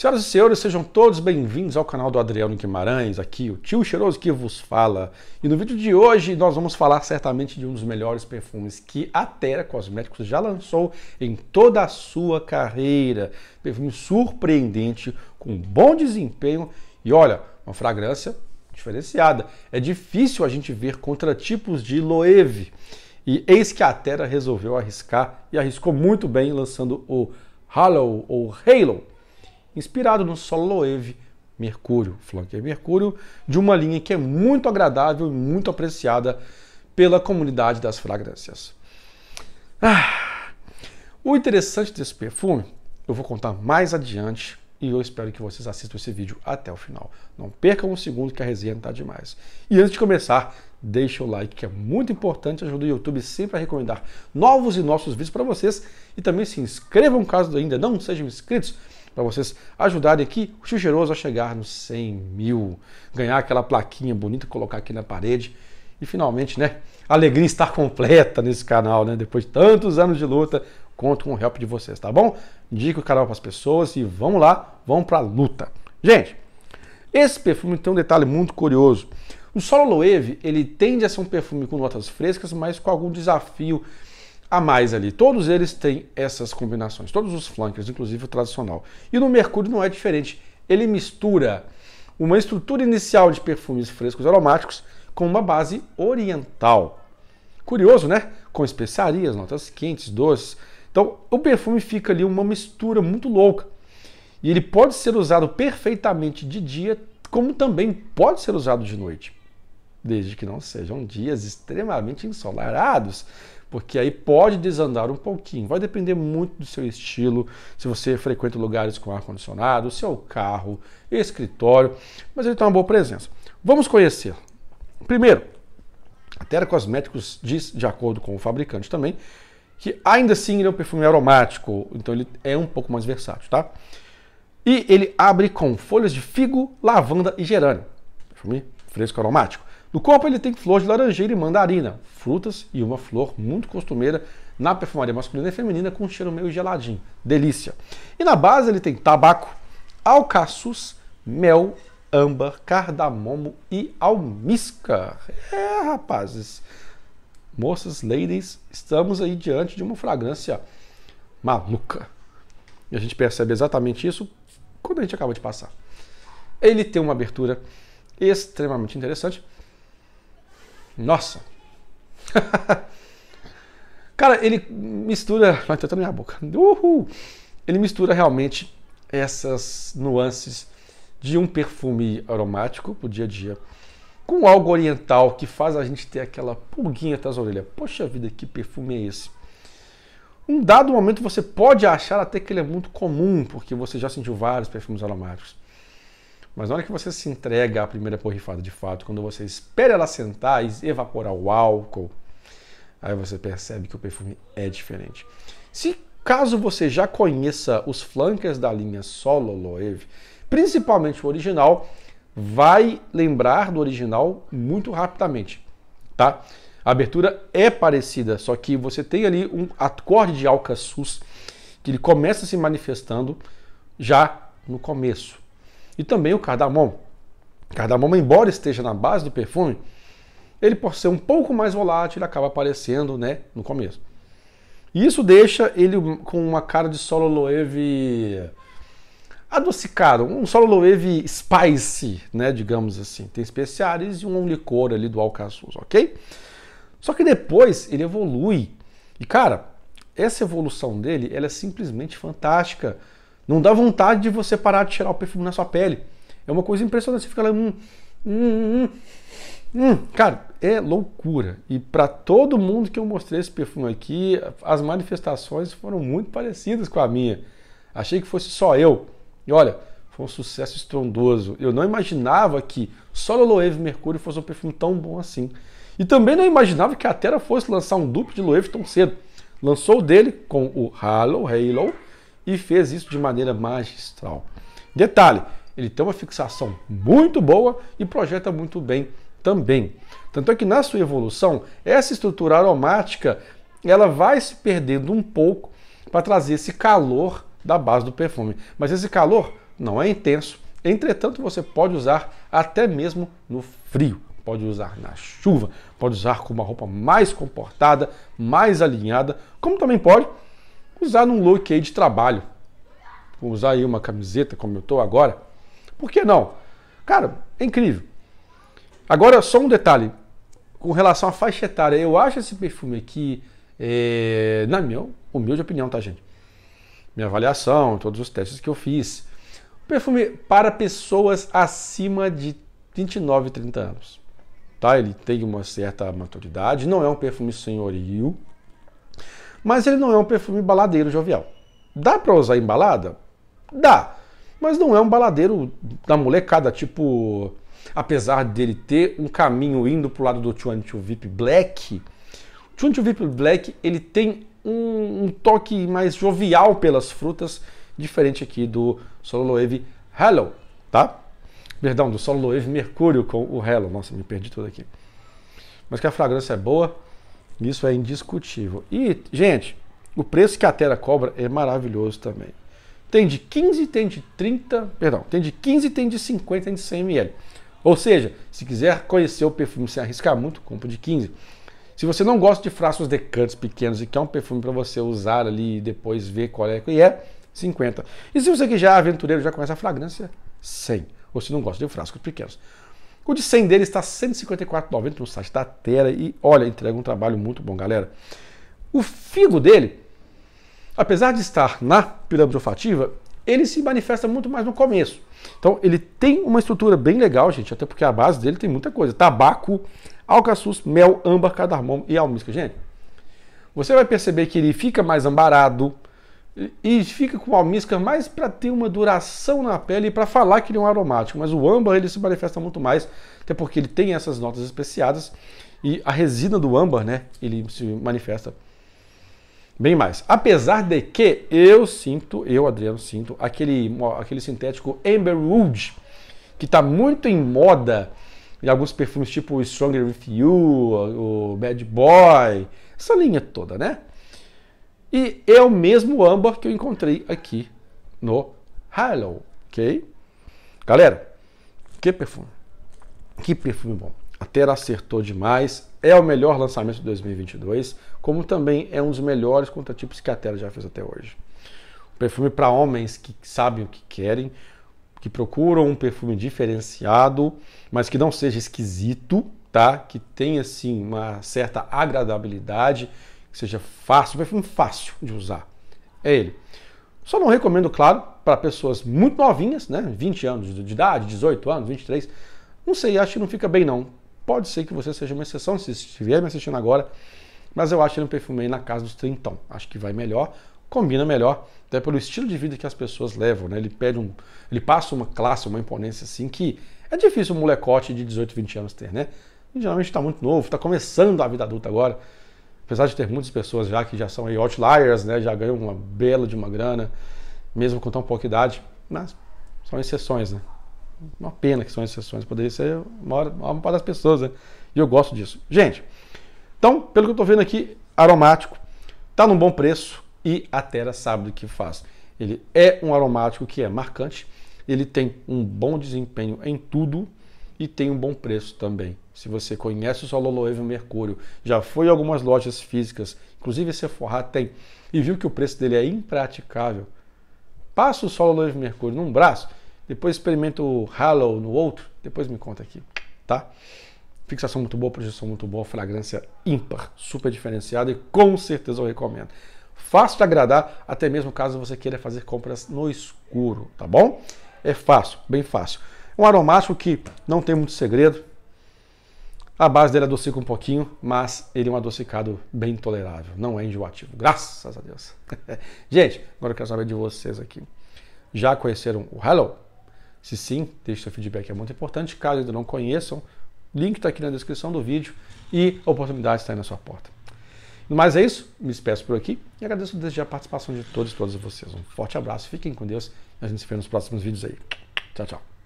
Senhoras e senhores, sejam todos bem-vindos ao canal do Adriano Guimarães, aqui o tio cheiroso que vos fala. E no vídeo de hoje nós vamos falar certamente de um dos melhores perfumes que a Terra Cosméticos já lançou em toda a sua carreira. Perfume surpreendente, com bom desempenho e olha, uma fragrância diferenciada. É difícil a gente ver contratipos de Loewe. E eis que a Terra resolveu arriscar e arriscou muito bem lançando o Halo ou Halo inspirado no solo Loewe Mercúrio, Flanker Mercúrio, de uma linha que é muito agradável e muito apreciada pela comunidade das fragrâncias. Ah, o interessante desse perfume, eu vou contar mais adiante e eu espero que vocês assistam esse vídeo até o final. Não percam um segundo que a resenha está demais. E antes de começar, deixa o like que é muito importante, ajuda o YouTube sempre a recomendar novos e nossos vídeos para vocês e também se inscrevam caso ainda não sejam inscritos para vocês ajudarem aqui o Tio Cheiroso a chegar nos 100 mil, ganhar aquela plaquinha bonita, colocar aqui na parede e finalmente, né, a alegria estar completa nesse canal, né? Depois de tantos anos de luta, conto com o help de vocês, tá bom? Indica o canal para as pessoas e vamos lá, vamos para a luta. Gente, esse perfume tem um detalhe muito curioso. O Solo Loewe, ele tende a ser um perfume com notas frescas, mas com algum desafio a mais ali. Todos eles têm essas combinações, todos os flankers, inclusive o tradicional. E no Mercúrio não é diferente. Ele mistura uma estrutura inicial de perfumes frescos aromáticos com uma base oriental. Curioso, né? Com especiarias, notas quentes, doces. Então, o perfume fica ali uma mistura muito louca. E ele pode ser usado perfeitamente de dia, como também pode ser usado de noite desde que não sejam dias extremamente ensolarados, porque aí pode desandar um pouquinho. Vai depender muito do seu estilo, se você frequenta lugares com ar-condicionado, seu é carro, escritório, mas ele tem uma boa presença. Vamos conhecer. Primeiro, a Terra Cosméticos diz, de acordo com o fabricante também, que ainda assim ele é um perfume aromático, então ele é um pouco mais versátil, tá? E ele abre com folhas de figo, lavanda e gerânio. Perfume fresco aromático. No corpo ele tem flor de laranjeira e mandarina, frutas e uma flor muito costumeira na perfumaria masculina e feminina com um cheiro meio geladinho. Delícia. E na base ele tem tabaco, alcaçuz, mel, âmbar, cardamomo e almíscar. É, rapazes. Moças, ladies, estamos aí diante de uma fragrância maluca. E a gente percebe exatamente isso quando a gente acaba de passar. Ele tem uma abertura extremamente interessante. Nossa! Cara, ele mistura. Vai tentar minha boca. Uhul! Ele mistura realmente essas nuances de um perfume aromático pro dia a dia com algo oriental que faz a gente ter aquela pulguinha atrás da orelha. Poxa vida, que perfume é esse? Um dado momento você pode achar até que ele é muito comum, porque você já sentiu vários perfumes aromáticos. Mas na hora que você se entrega à primeira porrifada de fato, quando você espera ela sentar e evaporar o álcool, aí você percebe que o perfume é diferente. Se caso você já conheça os flankers da linha Solo Loewe, principalmente o original, vai lembrar do original muito rapidamente, tá? A abertura é parecida, só que você tem ali um acorde de alcaçuz que ele começa se manifestando já no começo e também o cardamomo. cardamomo, embora esteja na base do perfume, ele por ser um pouco mais volátil, ele acaba aparecendo né, no começo. E isso deixa ele com uma cara de solo loewe adocicado, um solo loewe spicy, né, digamos assim. Tem especiarias e um licor ali do alcaçuz, ok? Só que depois ele evolui. E cara, essa evolução dele, ela é simplesmente fantástica. Não dá vontade de você parar de cheirar o perfume na sua pele. É uma coisa impressionante. Você fica lá. Hum, hum, hum, hum. Cara, é loucura. E para todo mundo que eu mostrei esse perfume aqui, as manifestações foram muito parecidas com a minha. Achei que fosse só eu. E olha, foi um sucesso estrondoso. Eu não imaginava que só Loewe Mercúrio fosse um perfume tão bom assim. E também não imaginava que a Terra fosse lançar um duplo de Loewe tão cedo. Lançou o dele com o Halo, Halo e fez isso de maneira magistral. Detalhe, ele tem uma fixação muito boa e projeta muito bem também. Tanto é que na sua evolução, essa estrutura aromática, ela vai se perdendo um pouco para trazer esse calor da base do perfume. Mas esse calor não é intenso. Entretanto, você pode usar até mesmo no frio, pode usar na chuva, pode usar com uma roupa mais comportada, mais alinhada, como também pode usar num look aí de trabalho. Vou usar aí uma camiseta como eu estou agora. Por que não? Cara, é incrível. Agora, só um detalhe. Com relação à faixa etária, eu acho esse perfume aqui, é, na minha humilde opinião, tá, gente? Minha avaliação, todos os testes que eu fiz. Perfume para pessoas acima de 29, 30 anos. Tá? Ele tem uma certa maturidade, não é um perfume senhoril mas ele não é um perfume baladeiro jovial. Dá para usar em balada? Dá, mas não é um baladeiro da molecada, tipo, apesar dele ter um caminho indo pro lado do 22 VIP Black, o 22 VIP Black, ele tem um, um, toque mais jovial pelas frutas, diferente aqui do Solo Loewe Hello, tá? Perdão, do Solo Loewe Mercúrio com o Hello. Nossa, me perdi tudo aqui. Mas que a fragrância é boa, isso é indiscutível. E, gente, o preço que a Terra cobra é maravilhoso também. Tem de 15, tem de 30, perdão, tem de 15, tem de 50, tem de 100 ml. Ou seja, se quiser conhecer o perfume sem arriscar muito, compra de 15. Se você não gosta de frascos decantes pequenos e quer um perfume para você usar ali e depois ver qual é que é, 50. E se você que já é aventureiro, já conhece a fragrância, 100. Ou se não gosta de frascos pequenos. O de 100 dele está R$154,90 no site da Tera e olha, entrega um trabalho muito bom, galera. O figo dele, apesar de estar na pirâmide olfativa, ele se manifesta muito mais no começo. Então ele tem uma estrutura bem legal, gente, até porque a base dele tem muita coisa: tabaco, alcaçuz, mel, âmbar, cardamomo e almíscar. Gente, você vai perceber que ele fica mais ambarado, e fica com o almíscar mais para ter uma duração na pele e para falar que ele é um aromático, mas o âmbar ele se manifesta muito mais, até porque ele tem essas notas especiadas e a resina do âmbar, né, ele se manifesta bem mais. Apesar de que eu sinto, eu Adriano sinto aquele aquele sintético Amberwood que está muito em moda em alguns perfumes tipo Stronger With You, o Bad Boy, essa linha toda, né? E é o mesmo âmbar que eu encontrei aqui no Hallow, ok? Galera, que perfume. Que perfume bom. A Terra acertou demais. É o melhor lançamento de 2022, como também é um dos melhores contratipos que a Terra já fez até hoje. Um perfume para homens que sabem o que querem, que procuram um perfume diferenciado, mas que não seja esquisito, tá? Que tenha assim uma certa agradabilidade que seja fácil, vai perfume fácil de usar. É ele. Só não recomendo, claro, para pessoas muito novinhas, né? 20 anos de idade, 18 anos, 23. Não sei, acho que não fica bem não. Pode ser que você seja uma exceção se estiver me assistindo agora, mas eu acho que ele um perfume aí na casa dos 30. Acho que vai melhor, combina melhor, até pelo estilo de vida que as pessoas levam, né? Ele pede um, ele passa uma classe, uma imponência assim que é difícil um molecote de 18, 20 anos ter, né? E, geralmente está muito novo, está começando a vida adulta agora apesar de ter muitas pessoas já que já são aí outliers, né, já ganham uma bela de uma grana, mesmo com tão pouca idade, mas são exceções, né? Uma pena que são exceções, poderia ser uma, uma parte das pessoas, né? E eu gosto disso. Gente, então, pelo que eu estou vendo aqui, aromático, está num bom preço e a Terra sabe do que faz. Ele é um aromático que é marcante, ele tem um bom desempenho em tudo e tem um bom preço também. Se você conhece o solo Loewe Mercúrio, já foi em algumas lojas físicas, inclusive a Sephora tem, e viu que o preço dele é impraticável, passa o solo Loewe Mercúrio num braço, depois experimenta o Hallow no outro, depois me conta aqui, tá? Fixação muito boa, projeção muito boa, fragrância ímpar, super diferenciada e com certeza eu recomendo. Fácil de agradar, até mesmo caso você queira fazer compras no escuro, tá bom? É fácil, bem fácil. Um aromático que não tem muito segredo, a base dele adocica um pouquinho, mas ele é um adocicado bem tolerável, não é enjoativo, graças a Deus. Gente, agora eu quero saber de vocês aqui. Já conheceram o Hello? Se sim, deixe seu feedback, é muito importante. Caso ainda não conheçam, o link está aqui na descrição do vídeo e a oportunidade está aí na sua porta. Mas é isso, me despeço por aqui e agradeço desde já a participação de todos e todas vocês. Um forte abraço, fiquem com Deus e a gente se vê nos próximos vídeos aí. Tchau, tchau.